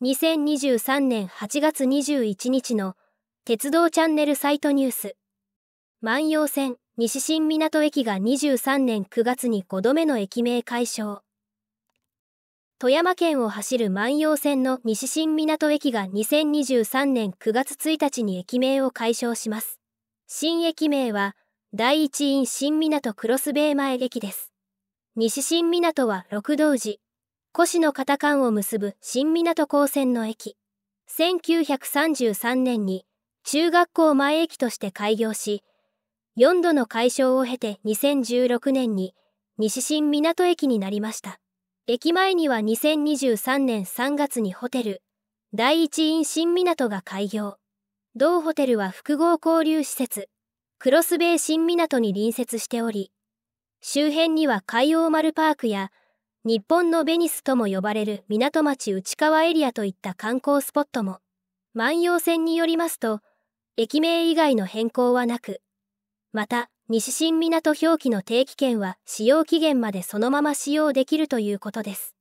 2023年8月21日の鉄道チャンネルサイトニュース。万葉線西新港駅が23年9月に5度目の駅名解消。富山県を走る万葉線の西新港駅が2023年9月1日に駅名を解消します。新駅名は第一院新港クロスベイ前駅です。西新港は六道寺、古市の片間を結ぶ新港高専の駅。1933年に中学校前駅として開業し、4度の解消を経て2016年に西新港駅になりました。駅前には2023年3月にホテル、第一院新港が開業。同ホテルは複合交流施設、クロスベイ新港に隣接しており、周辺には海洋丸パークや日本のベニスとも呼ばれる港町内川エリアといった観光スポットも万葉線によりますと駅名以外の変更はなくまた西新港表記の定期券は使用期限までそのまま使用できるということです